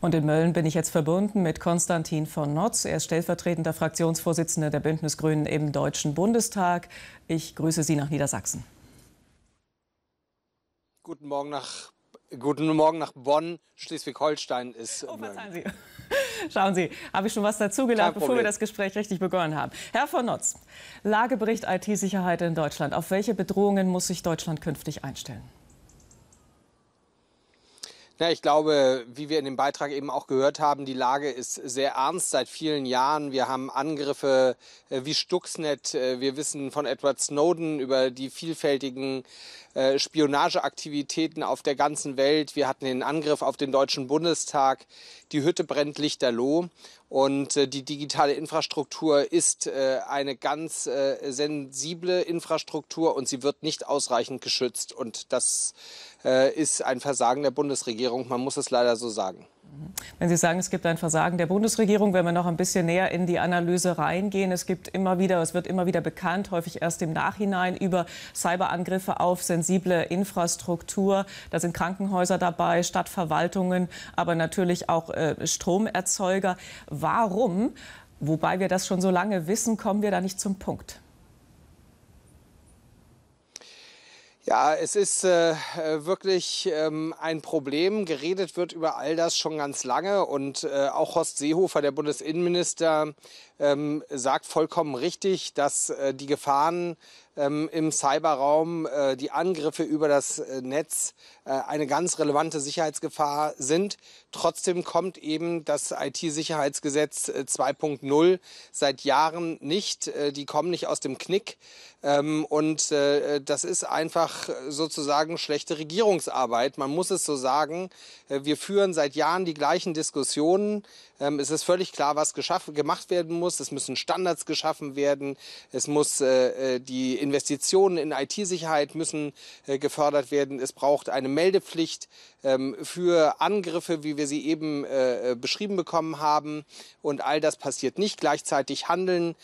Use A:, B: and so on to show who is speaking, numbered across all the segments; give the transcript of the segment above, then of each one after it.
A: Und in Mölln bin ich jetzt verbunden mit Konstantin von Notz. Er ist stellvertretender Fraktionsvorsitzender der Bündnisgrünen im Deutschen Bundestag. Ich grüße Sie nach Niedersachsen.
B: Guten Morgen nach, guten Morgen nach Bonn. Schleswig-Holstein ist. Oh, Mölln. Sie.
A: Schauen Sie, habe ich schon was dazugelernt, bevor wir das Gespräch richtig begonnen haben. Herr von Notz, Lagebericht IT-Sicherheit in Deutschland. Auf welche Bedrohungen muss sich Deutschland künftig einstellen?
B: ja, ich glaube, wie wir in dem Beitrag eben auch gehört haben, die Lage ist sehr ernst seit vielen Jahren. Wir haben Angriffe äh, wie Stuxnet. Äh, wir wissen von Edward Snowden über die vielfältigen äh, Spionageaktivitäten auf der ganzen Welt. Wir hatten den Angriff auf den Deutschen Bundestag. Die Hütte brennt lichterloh. Und äh, die digitale Infrastruktur ist äh, eine ganz äh, sensible Infrastruktur und sie wird nicht ausreichend geschützt. Und das äh, ist ein Versagen der Bundesregierung. Man muss es leider so sagen.
A: Wenn Sie sagen, es gibt ein Versagen der Bundesregierung, wenn wir noch ein bisschen näher in die Analyse reingehen, es gibt immer wieder, es wird immer wieder bekannt, häufig erst im Nachhinein über Cyberangriffe auf sensible Infrastruktur. Da sind Krankenhäuser dabei, Stadtverwaltungen, aber natürlich auch äh, Stromerzeuger. Warum, wobei wir das schon so lange wissen, kommen wir da nicht zum Punkt?
B: Ja, es ist äh, äh, wirklich ähm, ein Problem. Geredet wird über all das schon ganz lange. Und äh, auch Horst Seehofer, der Bundesinnenminister, ähm, sagt vollkommen richtig, dass äh, die Gefahren ähm, im Cyberraum äh, die Angriffe über das äh, Netz äh, eine ganz relevante Sicherheitsgefahr sind. Trotzdem kommt eben das IT-Sicherheitsgesetz 2.0 äh, seit Jahren nicht. Äh, die kommen nicht aus dem Knick. Ähm, und äh, das ist einfach sozusagen schlechte Regierungsarbeit. Man muss es so sagen. wir führen seit Jahren die gleichen Diskussionen. Ähm, es ist völlig klar, was gemacht werden muss. Es müssen Standards geschaffen werden. Es muss die Investitionen in IT-Sicherheit müssen äh, gefördert werden. Es braucht eine Meldepflicht ähm, für Angriffe, wie wir sie eben äh, äh, beschrieben bekommen haben. Und all das passiert nicht. Gleichzeitig handeln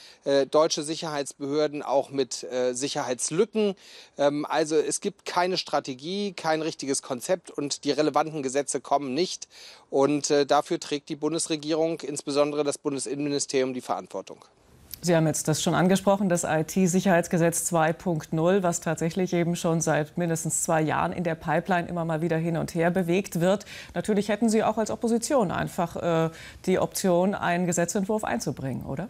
B: deutsche Sicherheitsbehörden auch mit Sicherheitslücken. Ähm, also es gibt keine Strategie, kein richtiges Konzept und die relevanten Gesetze kommen nicht. Und dafür trägt die Bundesregierung, insbesondere das Bundesinnenministerium, die Verantwortung.
A: Sie haben jetzt das schon angesprochen, das IT-Sicherheitsgesetz 2.0, was tatsächlich eben schon seit mindestens zwei Jahren in der Pipeline immer mal wieder hin und her bewegt wird. Natürlich hätten Sie auch als Opposition einfach äh, die Option, einen Gesetzentwurf einzubringen, oder?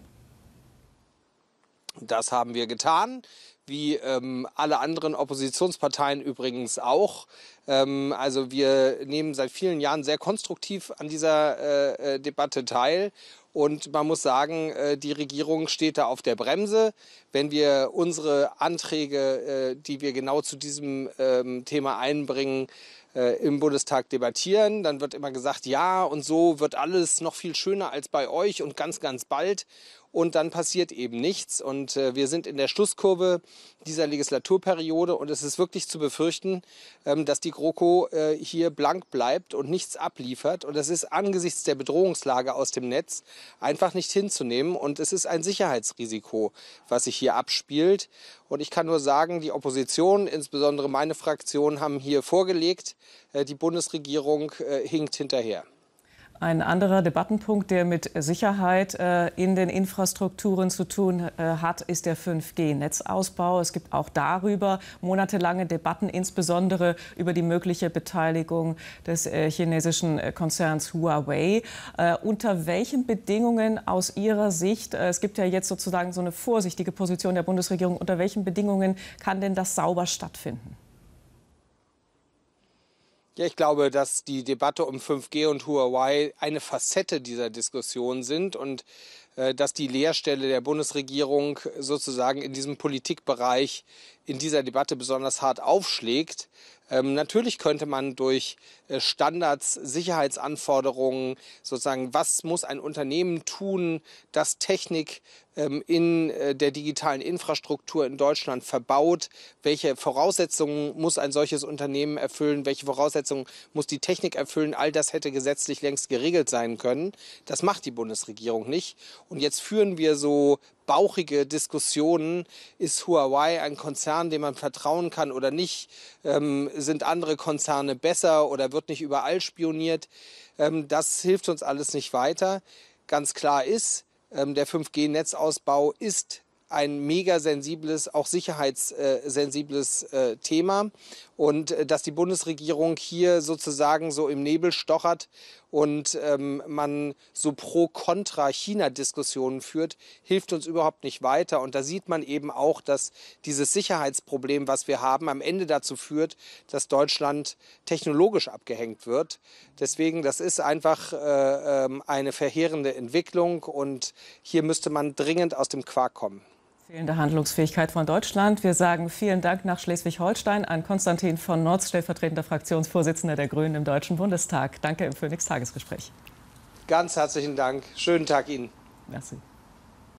B: Das haben wir getan, wie ähm, alle anderen Oppositionsparteien übrigens auch ähm, also wir nehmen seit vielen Jahren sehr konstruktiv an dieser äh, äh Debatte teil und man muss sagen, äh, die Regierung steht da auf der Bremse. Wenn wir unsere Anträge, äh, die wir genau zu diesem ähm, Thema einbringen, äh, im Bundestag debattieren, dann wird immer gesagt, ja, und so wird alles noch viel schöner als bei euch und ganz, ganz bald und dann passiert eben nichts. Und äh, wir sind in der Schlusskurve dieser Legislaturperiode und es ist wirklich zu befürchten, ähm, dass die GroKo äh, hier blank bleibt und nichts abliefert. Und das ist angesichts der Bedrohungslage aus dem Netz einfach nicht hinzunehmen. Und es ist ein Sicherheitsrisiko, was sich hier abspielt. Und ich kann nur sagen, die Opposition, insbesondere meine Fraktion, haben hier vorgelegt. Äh, die Bundesregierung äh, hinkt hinterher.
A: Ein anderer Debattenpunkt, der mit Sicherheit äh, in den Infrastrukturen zu tun äh, hat, ist der 5G-Netzausbau. Es gibt auch darüber monatelange Debatten, insbesondere über die mögliche Beteiligung des äh, chinesischen äh, Konzerns Huawei. Äh, unter welchen Bedingungen aus Ihrer Sicht, äh, es gibt ja jetzt sozusagen so eine vorsichtige Position der Bundesregierung, unter welchen Bedingungen kann denn das sauber stattfinden?
B: Ja, ich glaube, dass die Debatte um 5G und Huawei eine Facette dieser Diskussion sind und äh, dass die Leerstelle der Bundesregierung sozusagen in diesem Politikbereich in dieser Debatte besonders hart aufschlägt. Ähm, natürlich könnte man durch äh, Standards, Sicherheitsanforderungen, sozusagen, was muss ein Unternehmen tun, dass Technik ähm, in äh, der digitalen Infrastruktur in Deutschland verbaut, welche Voraussetzungen muss ein solches Unternehmen erfüllen, welche Voraussetzungen muss die Technik erfüllen, all das hätte gesetzlich längst geregelt sein können. Das macht die Bundesregierung nicht. Und jetzt führen wir so bauchige Diskussionen. Ist Huawei ein Konzern, dem man vertrauen kann oder nicht? Ähm, sind andere Konzerne besser oder wird nicht überall spioniert? Ähm, das hilft uns alles nicht weiter. Ganz klar ist, ähm, der 5G-Netzausbau ist ein mega sensibles, auch sicherheitssensibles äh, äh, Thema und äh, dass die Bundesregierung hier sozusagen so im Nebel stochert und ähm, man so pro-kontra-China-Diskussionen führt, hilft uns überhaupt nicht weiter. Und da sieht man eben auch, dass dieses Sicherheitsproblem, was wir haben, am Ende dazu führt, dass Deutschland technologisch abgehängt wird. Deswegen, das ist einfach äh, ähm, eine verheerende Entwicklung und hier müsste man dringend aus dem Quark kommen.
A: Fehlende Handlungsfähigkeit von Deutschland. Wir sagen vielen Dank nach Schleswig-Holstein an Konstantin von Nord, stellvertretender Fraktionsvorsitzender der Grünen im Deutschen Bundestag. Danke im Phoenix Tagesgespräch.
B: Ganz herzlichen Dank. Schönen Tag Ihnen. Merci.